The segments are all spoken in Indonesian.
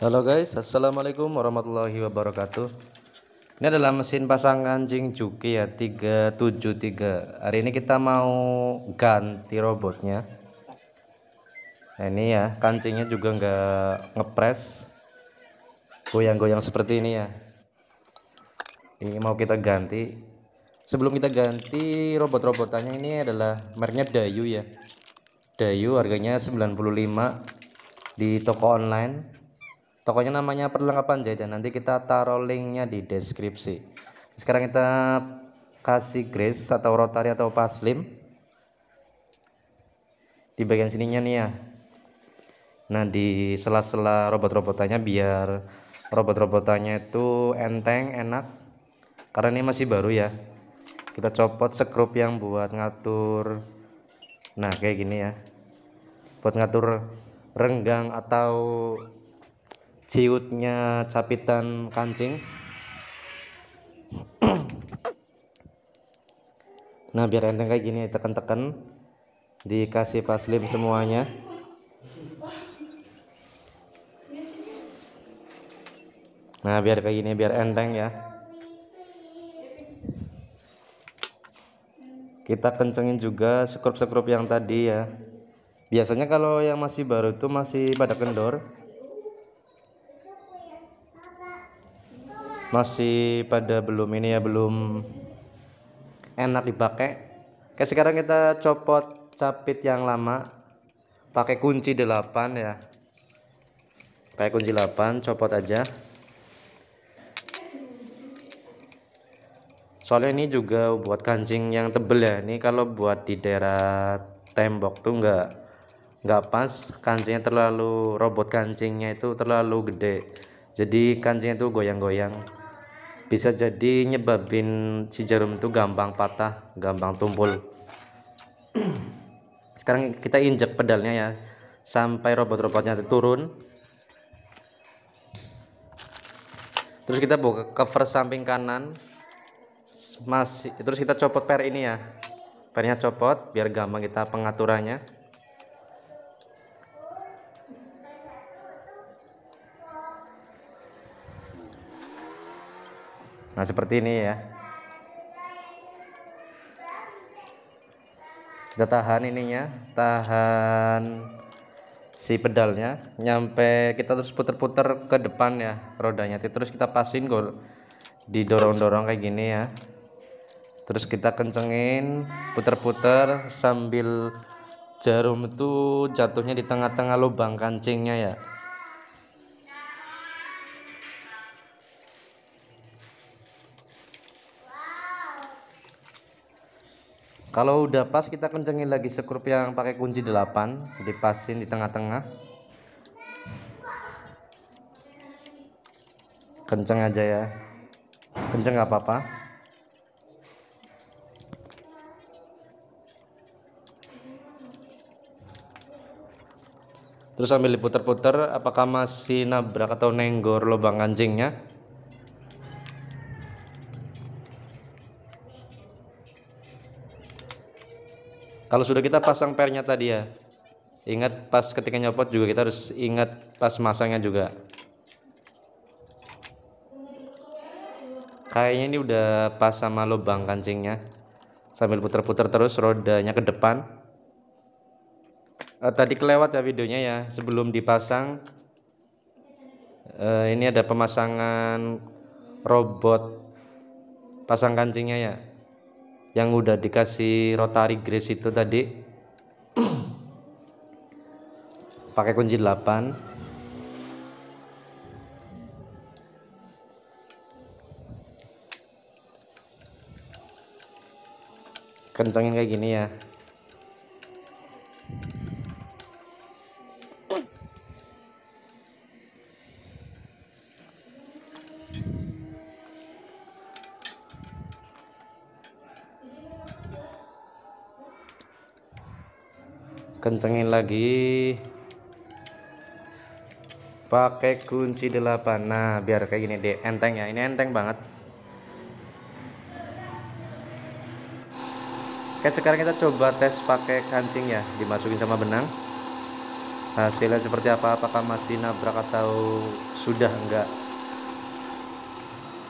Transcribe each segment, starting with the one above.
Halo guys, assalamualaikum warahmatullahi wabarakatuh. Ini adalah mesin pasang anjing Juki ya 373. Hari ini kita mau ganti robotnya. Nah ini ya kancingnya juga nggak ngepres, goyang-goyang seperti ini ya. Ini mau kita ganti. Sebelum kita ganti robot-robotannya ini adalah mereknya Dayu ya. Dayu harganya 95 di toko online tokonya namanya perlengkapan dan nanti kita taruh linknya di deskripsi sekarang kita kasih grease atau rotary atau paslim di bagian sininya nih ya nah di sela-sela robot-robotannya biar robot-robotannya itu enteng enak karena ini masih baru ya kita copot sekrup yang buat ngatur nah kayak gini ya buat ngatur renggang atau ciutnya capitan kancing nah biar enteng kayak gini tekan-tekan dikasih paslim semuanya nah biar kayak gini biar enteng ya kita kencengin juga sekrup-sekrup yang tadi ya biasanya kalau yang masih baru itu masih pada kendor masih pada belum ini ya belum enak dipakai oke sekarang kita copot capit yang lama pakai kunci 8 ya pakai kunci 8 copot aja soalnya ini juga buat kancing yang tebel ya ini kalau buat di daerah tembok tuh enggak enggak pas kancingnya terlalu robot kancingnya itu terlalu gede jadi kancingnya itu goyang-goyang bisa jadi nyebabin si jarum itu gampang patah gampang tumpul sekarang kita injek pedalnya ya sampai robot-robotnya turun terus kita buka cover samping kanan masih terus kita copot per ini ya pernya copot biar gampang kita pengaturannya Nah, seperti ini ya. Kita tahan ininya, tahan si pedalnya nyampe kita terus puter-puter ke depan ya rodanya. Terus kita pasin gol didorong-dorong kayak gini ya. Terus kita kencengin, puter-puter sambil jarum itu jatuhnya di tengah-tengah lubang kancingnya ya. kalau udah pas kita kencengin lagi sekrup yang pakai kunci 8 dipasin di tengah-tengah kenceng aja ya kenceng nggak apa-apa terus sambil diputer-puter apakah masih nabrak atau nenggor lubang anjingnya? Kalau sudah kita pasang pernya tadi ya. Ingat pas ketika nyopot juga kita harus ingat pas masangnya juga. Kayaknya ini udah pas sama lubang kancingnya. Sambil putar-putar terus rodanya ke depan. Eh, tadi kelewat ya videonya ya. Sebelum dipasang eh, ini ada pemasangan robot pasang kancingnya ya yang udah dikasih rotary grease itu tadi pakai kunci 8 kencengin kayak gini ya kencengin lagi pakai kunci 8 nah biar kayak gini deh enteng ya ini enteng banget oke sekarang kita coba tes pakai kancing ya dimasukin sama benang hasilnya seperti apa apakah masih nabrak atau sudah enggak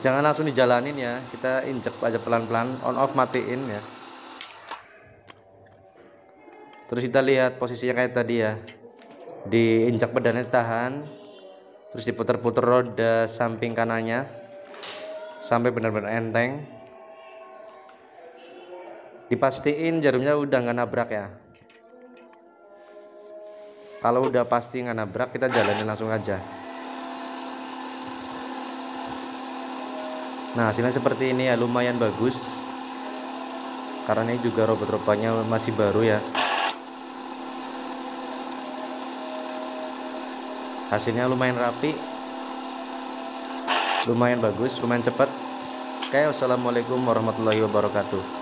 jangan langsung dijalanin ya kita injek aja pelan-pelan on off matiin ya terus kita lihat posisinya kayak tadi ya diinjak pedalnya tahan terus diputar-putar roda samping kanannya sampai benar-benar enteng dipastiin jarumnya udah nggak nabrak ya kalau udah pasti nggak nabrak kita jalanin langsung aja nah hasilnya seperti ini ya lumayan bagus karena ini juga robot-robotnya masih baru ya hasilnya lumayan rapi lumayan bagus lumayan cepat oke okay, wassalamualaikum warahmatullahi wabarakatuh